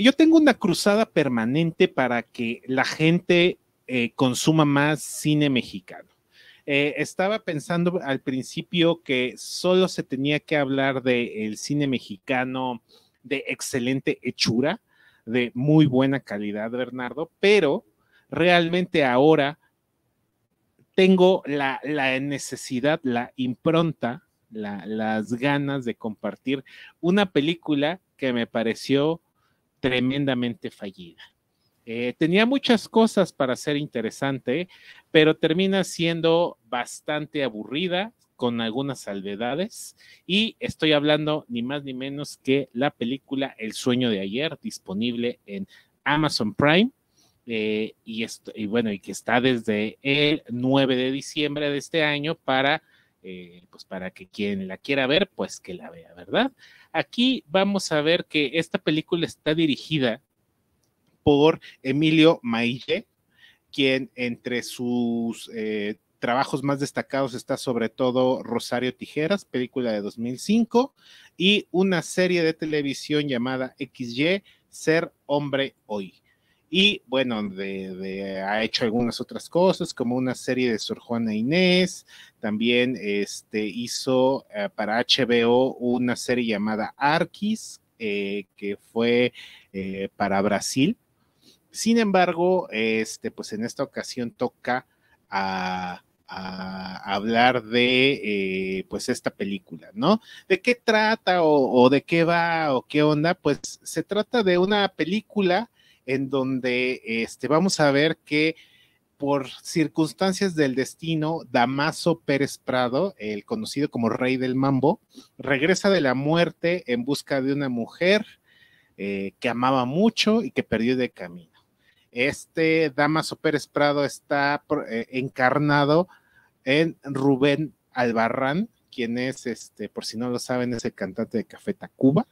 Yo, tengo una cruzada permanente para que la gente eh, consuma más cine mexicano. Eh, estaba pensando al principio que solo se tenía que hablar del cine mexicano de excelente hechura, de muy buena calidad, Bernardo, pero realmente ahora tengo la, necesidad, la impronta, las ganas de compartir una película que me pareció tremendamente fallida. Eh, tenía muchas cosas para ser interesante, pero termina siendo bastante aburrida con algunas salvedades. Y estoy hablando ni más ni menos que la película El sueño de ayer, disponible en Amazon Prime. Eh, y, bueno, y que está desde el 9 de diciembre de este año para, eh, pues para que quien la quiera ver, pues que la vea, ¿verdad? Aquí vamos a ver que esta película está dirigida por Emilio Maille, quien entre sus eh, trabajos más destacados está sobre todo Rosario Tijeras, película de 2005, y una serie de televisión llamada XY, Ser Hombre Hoy y bueno, ha hecho algunas otras cosas, como una serie de Sor Juana e Inés, también este, hizo eh, para HBO una serie llamada Arquis, eh, que fue eh, para Brasil. Sin embargo, este, pues en esta ocasión toca a, hablar de pues esta película, ¿no? ¿De qué trata o de qué va o qué onda? Pues se trata de una película en donde este, vamos a ver que por circunstancias del destino, Damaso Pérez Prado, el conocido como Rey del Mambo, regresa de la muerte en busca de una mujer eh, que amaba mucho y que perdió de camino. Este Damaso Pérez Prado está eh, encarnado en Rubén Albarrán, quien es, este, por si no lo saben, es el cantante de Café Tacuba.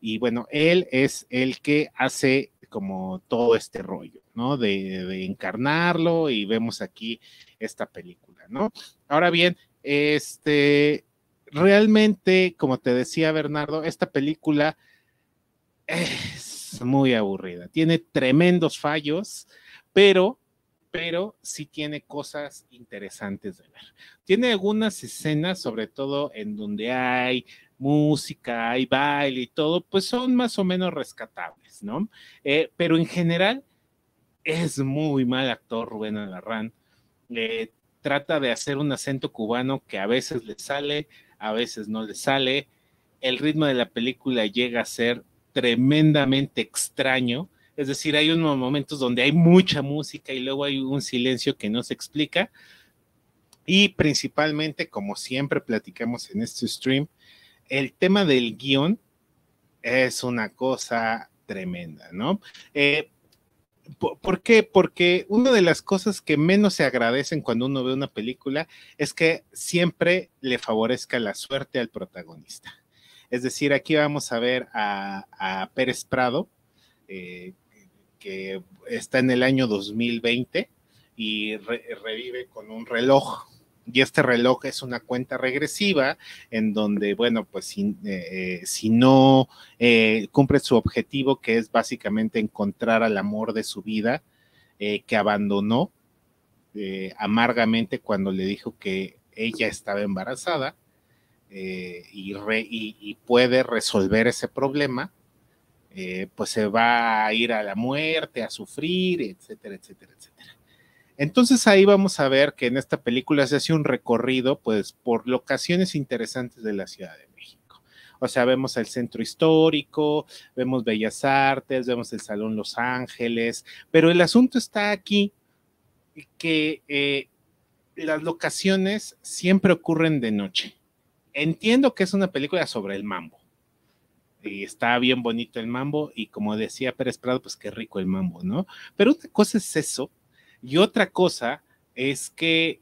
Y bueno, él es el que hace como todo este rollo, ¿no? De, encarnarlo y vemos aquí esta película, ¿no? Ahora bien, este, realmente, como te decía Bernardo, esta película es muy aburrida, tiene tremendos fallos, pero pero sí tiene cosas interesantes de ver. Tiene algunas escenas, sobre todo en donde hay música, y baile y todo, pues son más o menos rescatables, ¿no? Eh, pero en general es muy mal actor Rubén Alarrán. trata de hacer un acento cubano que a veces le sale, a veces no le sale. El ritmo de la película llega a ser tremendamente extraño. Es decir, hay unos momentos donde hay mucha música y luego hay un silencio que no se explica. Y principalmente, como siempre platicamos en este stream, el tema del guión es una cosa tremenda, ¿no? Eh, ¿Por qué? Porque una de las cosas que menos se agradecen cuando uno ve una película es que siempre le favorezca la suerte al protagonista. Es decir, aquí vamos a ver a, Pérez Prado, eh, que está en el año 2020 y revive con un reloj y este reloj es una cuenta regresiva en donde, bueno, pues si, eh, eh, no eh, cumple su objetivo, que es básicamente encontrar al amor de su vida, que abandonó amargamente cuando le dijo que ella estaba embarazada y, puede resolver ese problema, pues se va a ir a la muerte, a sufrir, etcétera, etcétera, etcétera. Entonces ahí vamos a ver que en esta película se hace un recorrido pues por locaciones interesantes de la Ciudad de México. O sea, vemos el centro histórico, vemos Bellas Artes, vemos el Salón Los Ángeles, pero el asunto está aquí que eh, las locaciones siempre ocurren de noche. Entiendo que es una película sobre el mambo. Y está bien bonito el mambo y como decía Pérez Prado, pues qué rico el mambo, ¿no? Pero una cosa es eso y otra cosa es que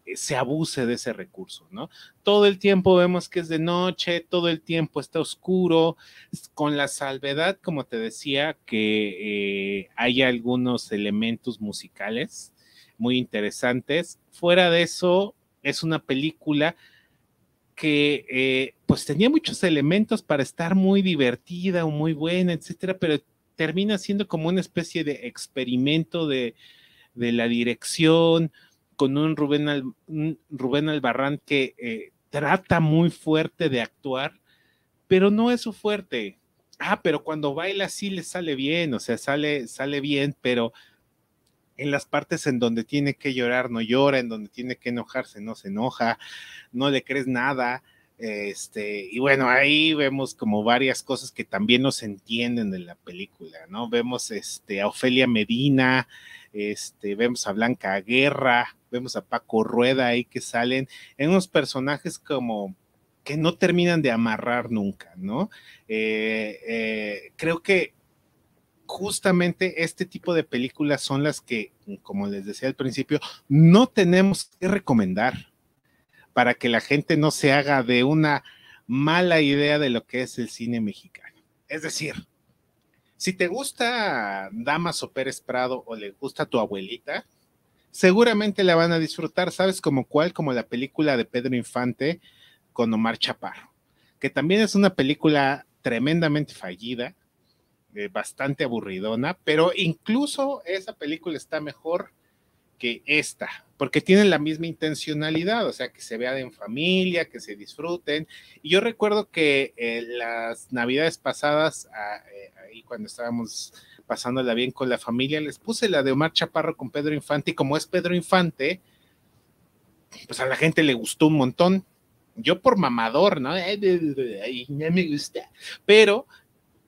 eh, se abuse de ese recurso, ¿no? Todo el tiempo vemos que es de noche, todo el tiempo está oscuro, con la salvedad, como te decía, que eh, hay algunos elementos musicales muy interesantes. Fuera de eso, es una película que eh, pues tenía muchos elementos para estar muy divertida o muy buena, etcétera, pero termina siendo como una especie de experimento de de la dirección, con un Rubén, Albarrán que eh, trata muy fuerte de actuar, pero no es su fuerte. Ah, pero cuando baila sí le sale bien, o sea, sale, sale bien, pero en las partes en donde tiene que llorar no llora, en donde tiene que enojarse no se enoja, no le crees nada. Este, y bueno, ahí vemos como varias cosas que también nos entienden en la película, ¿no? Vemos este, a Ofelia Medina, este, vemos a Blanca Guerra, vemos a Paco Rueda ahí que salen en unos personajes como que no terminan de amarrar nunca, ¿no? Eh, eh, creo que justamente este tipo de películas son las que, como les decía al principio, no tenemos que recomendar para que la gente no se haga de una mala idea de lo que es el cine mexicano. Es decir, si te gusta Damaso Pérez Prado o le gusta tu abuelita, seguramente la van a disfrutar, ¿sabes? Como cuál, como la película de Pedro Infante con Omar Chaparro, que también es una película tremendamente fallida, eh, bastante aburridona, pero incluso esa película está mejor que esta, porque tienen la misma intencionalidad, o sea, que se vean en familia, que se disfruten. Y yo recuerdo que eh, las navidades pasadas, ah, eh, ahí cuando estábamos pasándola bien con la familia, les puse la de Omar Chaparro con Pedro Infante, y como es Pedro Infante, pues a la gente le gustó un montón. Yo por mamador, ¿no? Ay, me gusta. Pero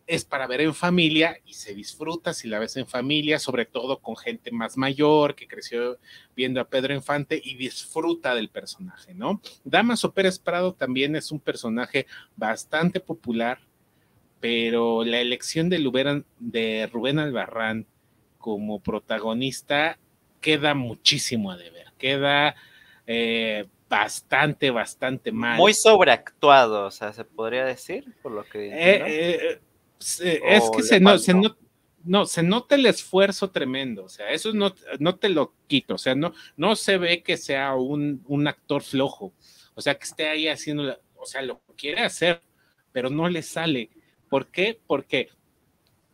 es para ver en familia y se disfruta si la ves en familia, sobre todo con gente más mayor que creció viendo a Pedro Infante y disfruta del personaje, ¿no? Damaso Pérez Prado también es un personaje bastante popular, pero la elección de, de Rubén Albarrán como protagonista queda muchísimo a deber, queda... Eh, bastante, bastante mal. Muy sobreactuado, o sea, se podría decir, por lo que... Eh, es oh, que se, no, se, no, no, se nota el esfuerzo tremendo, o sea, eso no, no te lo quito, o sea, no, no se ve que sea un, un actor flojo, o sea, que esté ahí haciendo, o sea, lo quiere hacer, pero no le sale. ¿Por qué? Porque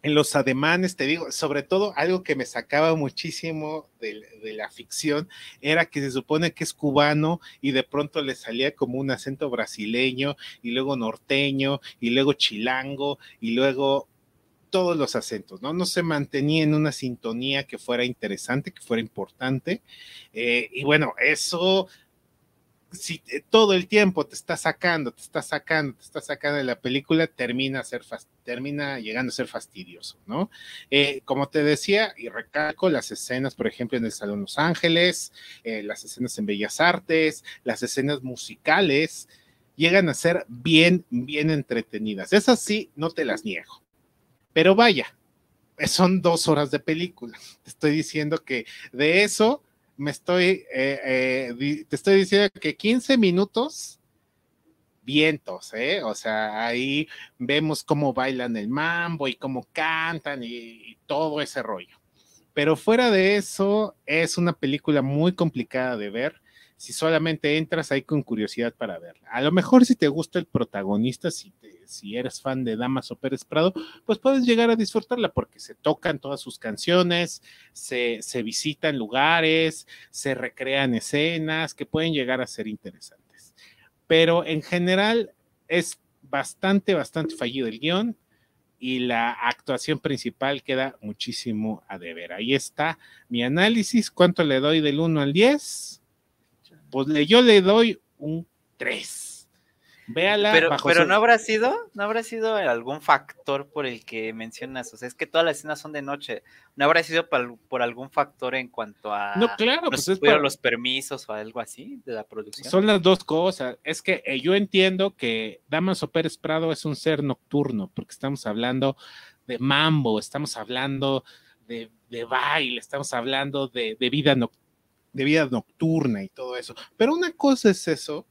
en los ademanes, te digo, sobre todo algo que me sacaba muchísimo de, la ficción era que se supone que es cubano y de pronto le salía como un acento brasileño y luego norteño y luego chilango y luego todos los acentos, ¿no? No se mantenía en una sintonía que fuera interesante, que fuera importante. Eh, y bueno, eso si eh, todo el tiempo te está sacando, te está sacando, te está sacando de la película, termina, ser termina llegando a ser fastidioso, ¿no? Eh, como te decía, y recalco las escenas, por ejemplo, en el Salón Los Ángeles, eh, las escenas en Bellas Artes, las escenas musicales, llegan a ser bien, bien entretenidas. Esas sí, no te las niego. Pero vaya, son dos horas de película. estoy diciendo que de eso me estoy, eh, eh, te estoy diciendo que 15 minutos, vientos, ¿eh? O sea, ahí vemos cómo bailan el mambo y cómo cantan y todo ese rollo. Pero fuera de eso, es una película muy complicada de ver si solamente entras ahí con curiosidad para verla. A lo mejor si te gusta el protagonista, si, eres fan de Damas o Pérez Prado, pues puedes llegar a disfrutarla porque se tocan todas sus canciones, se, se visitan lugares, se recrean escenas que pueden llegar a ser interesantes. Pero en general es bastante, bastante fallido el guión y la actuación principal queda muchísimo a deber. Ahí está mi análisis, cuánto le doy del 1 al 10 pues yo le doy un 3. Véala. Pero, no habrá sido, no habrá sido algún factor por el que mencionas. O sea, es que todas las escenas son de noche. ¿No habrá sido por, algún factor en cuanto a no, claro, pues es los permisos o algo así de la producción? Son las dos cosas. Es que eh, yo entiendo que Damaso Pérez Prado es un ser nocturno, porque estamos hablando de mambo, estamos hablando de, baile, estamos hablando de, de vida nocturna de vida nocturna y todo eso. Pero una cosa es eso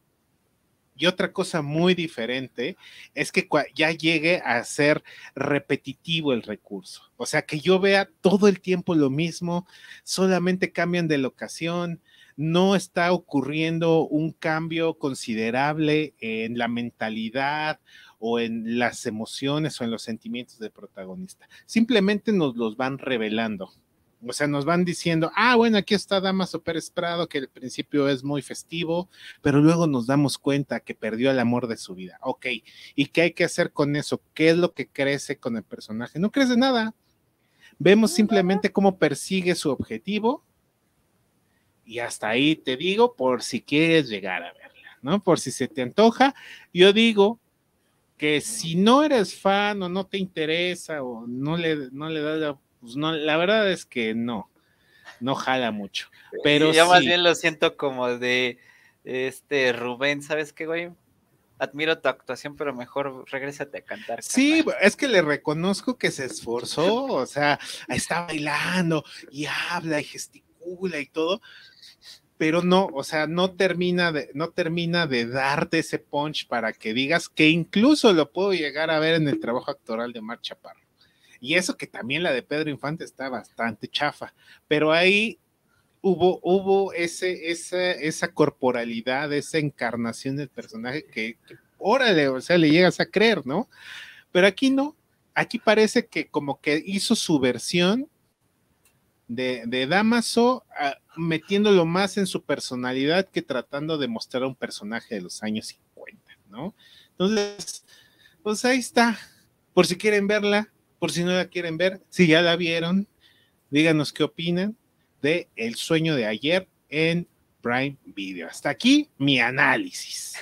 y otra cosa muy diferente es que ya llegue a ser repetitivo el recurso. O sea, que yo vea todo el tiempo lo mismo, solamente cambian de locación, no está ocurriendo un cambio considerable en la mentalidad o en las emociones o en los sentimientos del protagonista. Simplemente nos los van revelando o sea, nos van diciendo, ah, bueno, aquí está Dama Pérez Prado, que al principio es muy festivo, pero luego nos damos cuenta que perdió el amor de su vida. Ok, ¿y qué hay que hacer con eso? ¿Qué es lo que crece con el personaje? No crece nada. Vemos simplemente cómo persigue su objetivo y hasta ahí te digo por si quieres llegar a verla, ¿no? Por si se te antoja, yo digo que si no eres fan o no te interesa o no le, no le das la pues no, la verdad es que no, no jala mucho. Pero yo más bien lo siento como de este Rubén, ¿sabes qué, güey? Admiro tu actuación, pero mejor regrésate a cantar. Sí, es que le reconozco que se esforzó, o sea, está bailando y habla y gesticula y todo, pero no, o sea, no termina de, no termina de darte ese punch para que digas que incluso lo puedo llegar a ver en el trabajo actoral de Mar Chaparro. Y eso que también la de Pedro Infante está bastante chafa, pero ahí hubo, hubo ese, esa, esa corporalidad, esa encarnación del personaje que, órale, o sea, le llegas a creer, ¿no? Pero aquí no, aquí parece que como que hizo su versión de, de Damaso, ah, metiéndolo más en su personalidad que tratando de mostrar a un personaje de los años 50, ¿no? Entonces, pues ahí está, por si quieren verla, por si no la quieren ver, si ya la vieron, díganos qué opinan de El sueño de ayer en Prime Video. Hasta aquí mi análisis.